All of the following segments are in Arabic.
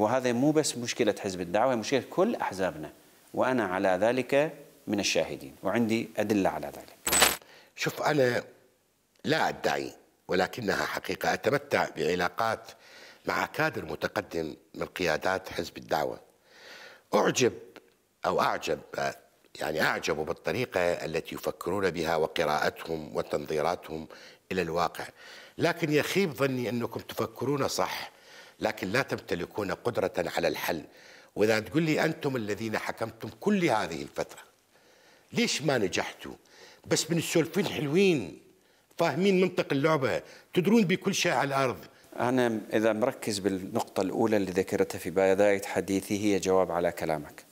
وهذا مو بس مشكلة حزب الدعوة مشكلة كل أحزابنا وأنا على ذلك من الشاهدين وعندي أدلة على ذلك شوف أنا لا أدعي ولكنها حقيقة أتمتع بعلاقات مع كادر متقدم من قيادات حزب الدعوة أعجب أو أعجب يعني أعجب بالطريقة التي يفكرون بها وقراءتهم وتنظيراتهم إلى الواقع لكن يخيب ظني أنكم تفكرون صح لكن لا تمتلكون قدرة على الحل وإذا تقول لي أنتم الذين حكمتم كل هذه الفترة ليش ما نجحتوا بس من السولفين حلوين فاهمين منطق اللعبة تدرون بكل شيء على الأرض أنا إذا مركز بالنقطة الأولى اللي ذكرتها في بداية حديثي هي جواب على كلامك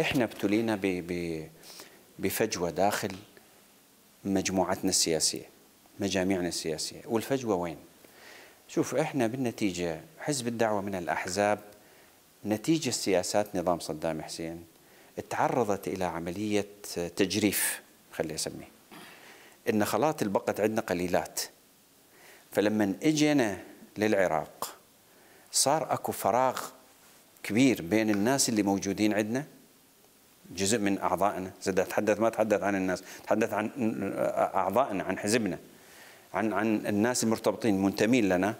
إحنا ابتلينا بفجوة داخل مجموعتنا السياسية مجاميعنا السياسية والفجوة وين؟ شوف إحنا بالنتيجة حزب الدعوة من الأحزاب نتيجة سياسات نظام صدام حسين تعرضت إلى عملية تجريف خلي أسميه إن خلاط البقت عندنا قليلات فلما إجينا للعراق صار أكو فراغ كبير بين الناس اللي موجودين عندنا جزء من أعضائنا زد أتحدث ما أتحدث عن الناس أتحدث عن أعضائنا عن حزبنا عن عن الناس المرتبطين منتمين لنا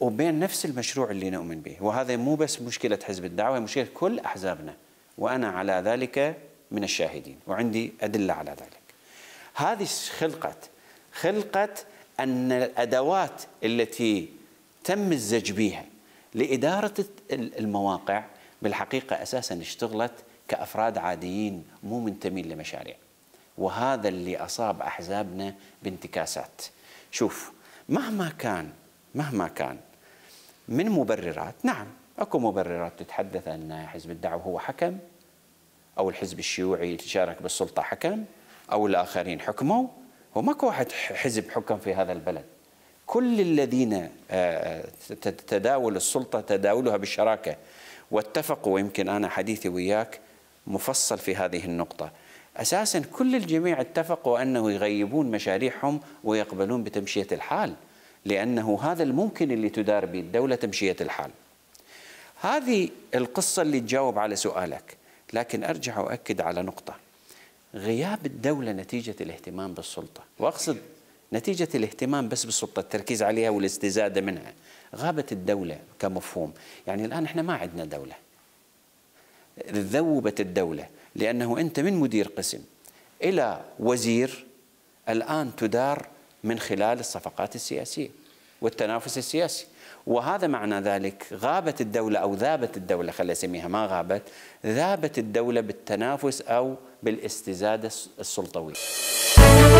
وبين نفس المشروع اللي نؤمن به وهذا مو بس مشكلة حزب الدعوة مشكلة كل أحزابنا وأنا على ذلك من الشاهدين وعندي أدلة على ذلك هذه خلقت خلقت أن الأدوات التي تم الزج بها لإدارة المواقع بالحقيقة أساسا اشتغلت كأفراد عاديين مو منتمين لمشاريع وهذا اللي أصاب أحزابنا بانتكاسات شوف مهما كان مهما كان من مبررات نعم اكو مبررات تتحدث ان حزب الدعوه هو حكم او الحزب الشيوعي شارك بالسلطه حكم او الاخرين حكموا هو ماكو واحد حزب حكم في هذا البلد كل الذين آه، آه، تداول السلطه تداولها بالشراكه واتفقوا ويمكن انا حديثي وياك مفصل في هذه النقطه اساسا كل الجميع اتفقوا انه يغيبون مشاريعهم ويقبلون بتمشيه الحال لأنه هذا الممكن اللي تدار به الدولة تمشية الحال هذه القصة اللي تجاوب على سؤالك لكن أرجع وأكد على نقطة غياب الدولة نتيجة الاهتمام بالسلطة وأقصد نتيجة الاهتمام بس بالسلطة التركيز عليها والاستزادة منها غابت الدولة كمفهوم يعني الآن إحنا ما عندنا دولة ذوبت الدولة لأنه أنت من مدير قسم إلى وزير الآن تدار من خلال الصفقات السياسية والتنافس السياسي وهذا معنى ذلك غابت الدولة أو ذابت الدولة خلي أسميها ما غابت ذابت الدولة بالتنافس أو بالاستزادة السلطوية